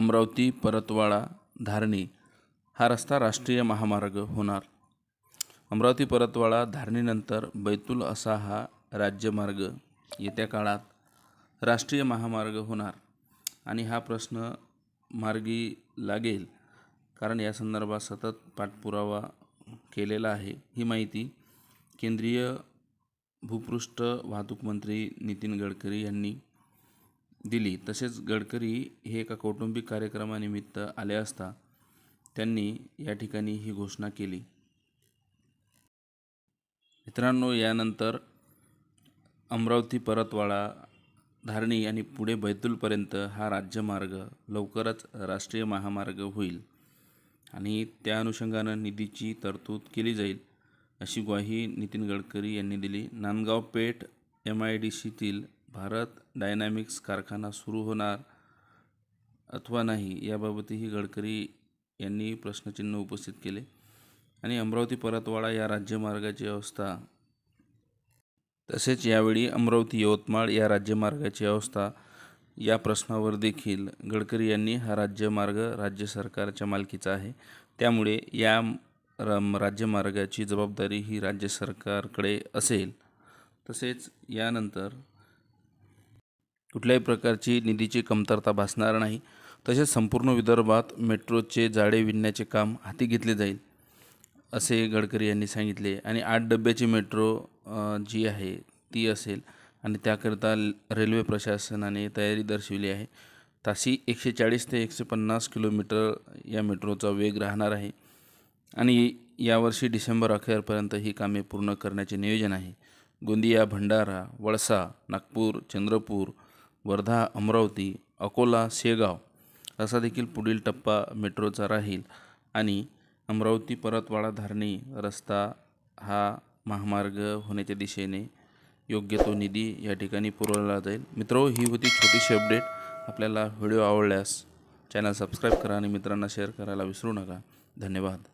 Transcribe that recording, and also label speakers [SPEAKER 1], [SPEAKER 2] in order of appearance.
[SPEAKER 1] अमरावती परतवाडा धारणी हा रस्ता राष्ट्रीय महामार्ग होणार अमरावती परतवाडा धारणीनंतर बैतूल असा हा राज्यमार्ग येत्या काळात राष्ट्रीय महामार्ग होणार आणि हा प्रश्न मार्गी लागेल कारण या संदर्भात सतत पाठपुरावा केलेला आहे ही माहिती केंद्रीय भूपृष्ठ वाहतूक मंत्री नितीन गडकरी यांनी दिली तसेच गडकरी हे एका कौटुंबिक कार्यक्रमानिमित्त आले असता त्यांनी या ठिकाणी ही घोषणा केली मित्रांनो यानंतर अमरावती परतवाडा धारणी आणि पुढे बैतूलपर्यंत हा राज्यमार्ग लवकरच राष्ट्रीय महामार्ग होईल आणि त्या अनुषंगानं निधीची तरतूद केली जाईल अशी ग्वाही नितीन गडकरी यांनी दिली Nandgaon Peth M I D सीतील भारत डायनॅमिक्स कारखाना सुरू होणार अथवा नाही याबाबतही गडकरी यांनी प्रश्नचिन्ह उपस्थित केले आणि अमरावती परतवाडा या राज्यमार्गाची अवस्था तसेच यावेळी अमरावती यवतमाळ या राज्यमार्गाची अवस्था या प्रश्नावर देखील गडकरी यांनी हा राज्यमार्ग राज्य सरकारच्या मालकीचा आहे त्यामुळे या राज्यमार्गाची जबाबदारी ही राज्य सरकारकडे असेल तसेच यानंतर कुठल्याही प्रकारची निधीची कमतरता भासणार नाही तसेच संपूर्ण विदर्भात मेट्रोचे जाळे विणण्याचे काम हाती घेतले जाईल असे गडकरी यांनी सांगितले आणि आठ डब्याची मेट्रो जी आहे ती असेल आणि त्याकरिता रेल्वे प्रशासनाने तयारी दर्शविली आहे ताशी एकशे चाळीस ते एकशे पन्नास किलोमीटर या मेट्रोचा वेग राहणार आहे आणि यावर्षी डिसेंबर अखेरपर्यंत ही कामे पूर्ण करण्याचे नियोजन आहे गोंदिया भंडारा वळसा नागपूर चंद्रपूर वर्धा अमरावती अकोला शेगाव असा देखील पुढील टप्पा मेट्रोचा राहील आणि अमरावती परतवाडा धारणी रस्ता हा महामार्ग होण्याच्या दिशेने योग्य तो निधी या ठिकाणी पुरवला जाईल मित्रो ही होती छोटीशी अपडेट आपल्याला व्हिडिओ आवडल्यास चॅनल सबस्क्राईब करा आणि मित्रांना शेअर करायला विसरू नका धन्यवाद